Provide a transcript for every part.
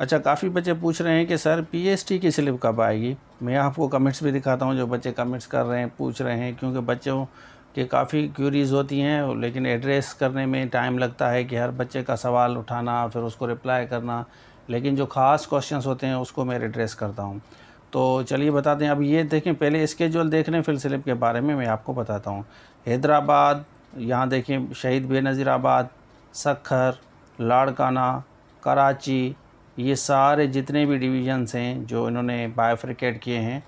अच्छा काफ़ी बच्चे पूछ रहे हैं कि सर पीएसटी की स्लिप कब आएगी मैं आपको कमेंट्स भी दिखाता हूँ जो बच्चे कमेंट्स कर रहे हैं पूछ रहे हैं क्योंकि बच्चों के काफ़ी क्यूरीज़ होती हैं लेकिन एड्रेस करने में टाइम लगता है कि हर बच्चे का सवाल उठाना फिर उसको रिप्लाई करना लेकिन जो ख़ास क्वेश्चन होते हैं उसको मैं एड्रेस करता हूँ तो चलिए बताते हैं अब ये देखें पहले स्केजुअल देख लें फिर स्लिप के बारे में मैं आपको बताता हूँ हैदराबाद यहाँ देखें शहीद बेनज़ीराबाद सखर लाड़काना कराची ये सारे जितने भी डिविजन्स हैं जो इन्होंने बायोफ्रिकेट किए हैं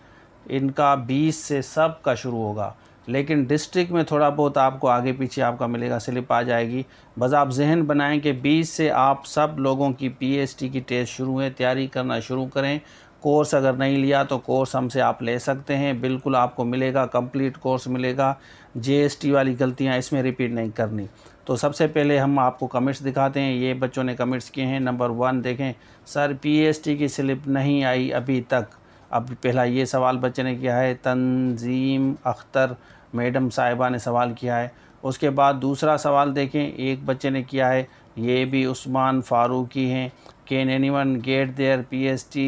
इनका 20 से सब का शुरू होगा लेकिन डिस्ट्रिक्ट में थोड़ा बहुत आपको आगे पीछे आपका मिलेगा स्लिप आ जाएगी बस आप जहन बनाएं कि 20 से आप सब लोगों की पीएसटी की टेस्ट शुरू है तैयारी करना शुरू करें कोर्स अगर नहीं लिया तो कोर्स हमसे आप ले सकते हैं बिल्कुल आपको मिलेगा कंप्लीट कोर्स मिलेगा जे वाली गलतियाँ इसमें रिपीट नहीं करनी तो सबसे पहले हम आपको कमेंट्स दिखाते हैं ये बच्चों ने कमेंट्स किए हैं नंबर वन देखें सर पी की स्लिप नहीं आई अभी तक अब पहला ये सवाल बच्चे ने किया है तंजीम अख्तर मैडम साहिबा ने सवाल किया है उसके बाद दूसरा सवाल देखें एक बच्चे ने किया है ये भी उस्मान फारूकी हैं can anyone get their P S T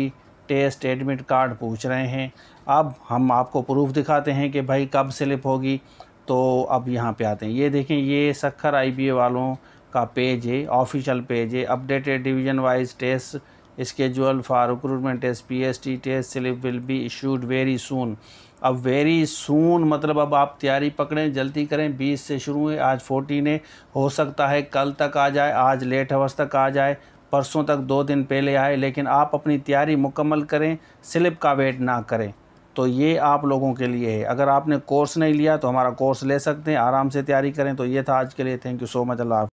test admit card पूछ रहे हैं अब हम आपको प्रूफ दिखाते हैं कि भाई कब स्लिप होगी तो अब यहाँ पे आते हैं ये देखें ये सखर आईबीए वालों का पेज है ऑफिशियल पेज है updated division wise test schedule for recruitment test P S T test slip will be issued very soon अब वेरी सून मतलब अब आप तैयारी पकड़ें जल्दी करें 20 से शुरू है आज 14 है हो सकता है कल तक आ जाए आज लेट आवर्स तक आ जाए परसों तक दो दिन पहले आए लेकिन आप अपनी तैयारी मुकम्मल करें स्लिप का वेट ना करें तो ये आप लोगों के लिए है अगर आपने कोर्स नहीं लिया तो हमारा कोर्स ले सकते हैं आराम से तैयारी करें तो ये था आज के लिए thank you so much Allah